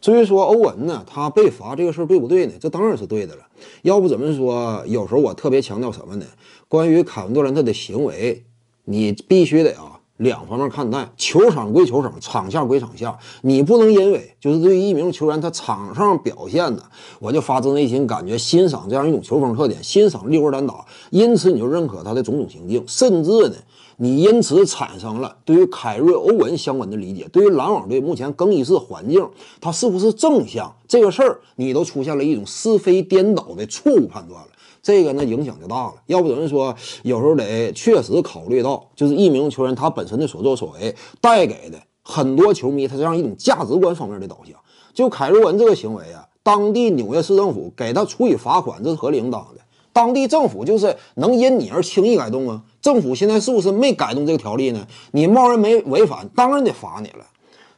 至于说欧文呢，他被罚这个事儿对不对呢？这当然是对的了。要不怎么说，有时候我特别强调什么呢？关于凯文杜兰特的行为，你必须得啊两方面看待：球场归球场，场下归场下。你不能因为就是对于一名球员他场上表现呢，我就发自内心感觉欣赏这样一种球风特点，欣赏利落单打，因此你就认可他的种种行径，甚至呢。你因此产生了对于凯瑞·欧文相关的理解，对于篮网队目前更衣室环境，他是不是正向这个事儿，你都出现了一种是非颠倒的错误判断了。这个呢，影响就大了。要不有人说，有时候得确实考虑到，就是一名球员他本身的所作所为带给的很多球迷，他这样一种价值观方面的导向。就凯瑞·欧文这个行为啊，当地纽约市政府给他处以罚款，这是合理应当的。当地政府就是能因你而轻易改动吗？政府现在是不是没改动这个条例呢？你贸然没违反，当然得罚你了。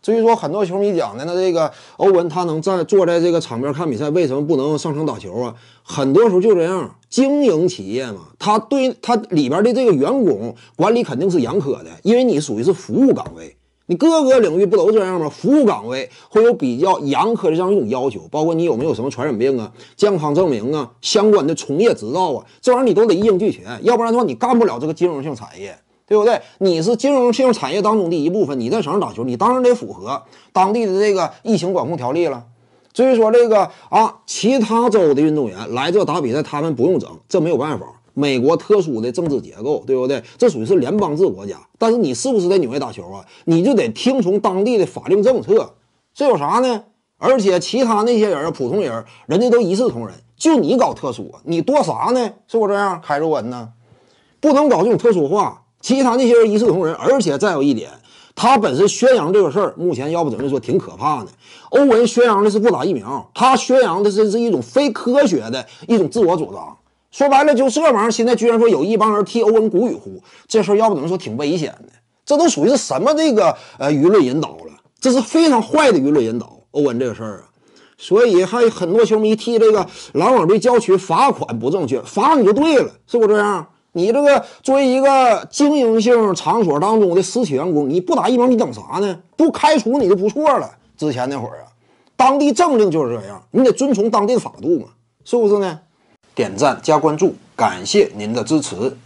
至于说很多球迷讲的那这个欧文他能在坐在这个场边看比赛，为什么不能上场打球啊？很多时候就这样，经营企业嘛，他对他里边的这个员工管理肯定是严苛的，因为你属于是服务岗位。你各个领域不都这样吗？服务岗位会有比较严苛的这样一种要求，包括你有没有什么传染病啊、健康证明啊、相关的从业执照啊，这玩意儿你都得一应俱全，要不然的话你干不了这个金融性产业，对不对？你是金融性产业当中的一部分，你在场上打球，你当然得符合当地的这个疫情管控条例了。至于说这个啊，其他州的运动员来这打比赛，他们不用整，这没有办法。美国特殊的政治结构，对不对？这属于是联邦制国家。但是你是不是在纽约打球啊？你就得听从当地的法令政策。这有啥呢？而且其他那些人，普通人，人家都一视同仁，就你搞特殊，你多啥呢？是不这样？凯瑞文呢？不能搞这种特殊化。其他那些人一视同仁。而且再有一点，他本身宣扬这个事儿，目前要不怎么说挺可怕呢？欧文宣扬的是不打疫苗，他宣扬的是是一种非科学的一种自我主张。说白了，就这玩意儿，现在居然说有一帮人替欧文鼓与呼，这事儿要不怎么说挺危险的？这都属于是什么这个呃舆论引导了？这是非常坏的舆论引导。欧文这个事儿啊，所以还有很多球迷替这个篮网队叫屈，罚款不正确，罚你就对了，是不是这样？你这个作为一个经营性场所当中的私企员工，你不打疫苗你等啥呢？不开除你就不错了。之前那会儿啊，当地政令就是这样，你得遵从当地的法度嘛，是不是呢？点赞加关注，感谢您的支持。